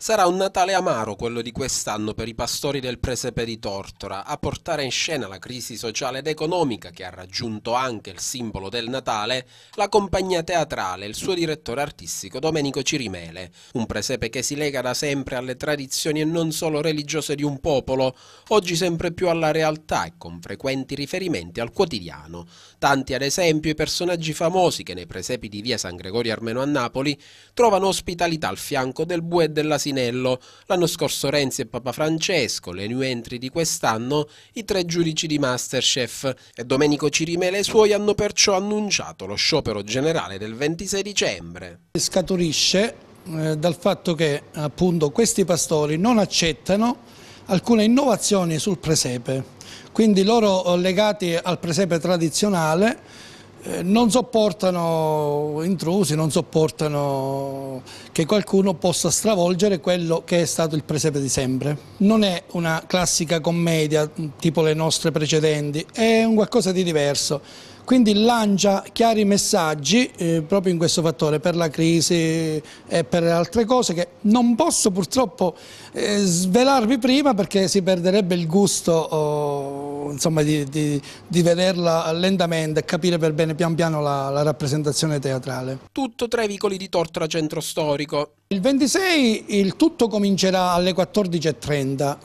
Sarà un Natale amaro quello di quest'anno per i pastori del presepe di Tortora, a portare in scena la crisi sociale ed economica che ha raggiunto anche il simbolo del Natale, la compagnia teatrale e il suo direttore artistico Domenico Cirimele, un presepe che si lega da sempre alle tradizioni e non solo religiose di un popolo, oggi sempre più alla realtà e con frequenti riferimenti al quotidiano. Tanti ad esempio i personaggi famosi che nei presepi di via San Gregorio Armeno a Napoli trovano ospitalità al fianco del bue e della Cosinello, l'anno scorso Renzi e Papa Francesco, le new entry di quest'anno, i tre giudici di Masterchef e Domenico Cirimele e i suoi hanno perciò annunciato lo sciopero generale del 26 dicembre. Scaturisce eh, dal fatto che appunto questi pastori non accettano alcune innovazioni sul presepe, quindi loro legati al presepe tradizionale eh, non sopportano intrusi, non sopportano che qualcuno possa stravolgere quello che è stato il presepe di sempre. Non è una classica commedia tipo le nostre precedenti, è un qualcosa di diverso. Quindi lancia chiari messaggi eh, proprio in questo fattore per la crisi e per altre cose che non posso purtroppo eh, svelarvi prima perché si perderebbe il gusto oh, insomma, di, di, di, vederla lentamente e capire per bene pian piano la, la rappresentazione teatrale. Tutto tra i vicoli di Tortora Centro Storico. Il 26 il tutto comincerà alle 14.30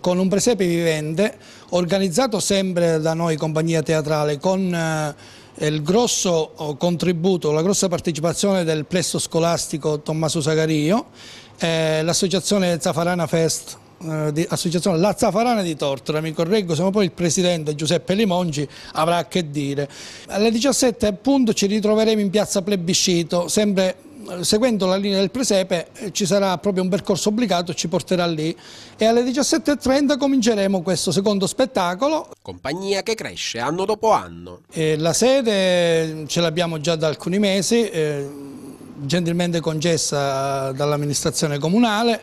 con un presepe vivente organizzato sempre da noi compagnia teatrale con eh, il grosso oh, contributo, la grossa partecipazione del plesso scolastico Tommaso Sagario, eh, l'associazione Zafarana Fest eh, associazione La Zafarana di Tortora, mi correggo, siamo poi il presidente Giuseppe Limongi avrà a che dire. Alle 17 appunto ci ritroveremo in piazza Plebiscito, sempre eh, seguendo la linea del presepe eh, ci sarà proprio un percorso obbligato ci porterà lì e alle 17.30 cominceremo questo secondo spettacolo. Compagnia che cresce anno dopo anno. E la sede mm, ce l'abbiamo già da alcuni mesi, eh, gentilmente concessa dall'amministrazione comunale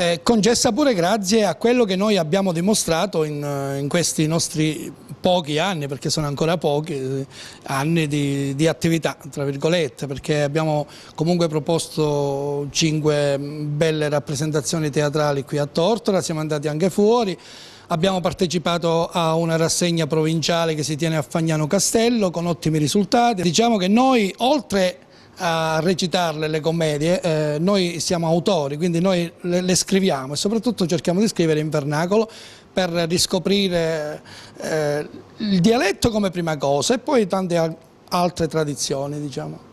eh, concessa pure grazie a quello che noi abbiamo dimostrato in, eh, in questi nostri pochi anni, perché sono ancora pochi eh, anni di, di, attività, tra virgolette, perché abbiamo comunque proposto cinque mm, belle rappresentazioni teatrali qui a Tortora, siamo andati anche fuori, abbiamo partecipato a una rassegna provinciale che si tiene a Fagnano Castello con ottimi risultati. Diciamo che noi oltre a recitarle le commedie, eh, noi siamo autori, quindi noi le, le, scriviamo e soprattutto cerchiamo di scrivere in vernacolo per riscoprire eh, il dialetto come prima cosa e poi tante altre tradizioni. Diciamo.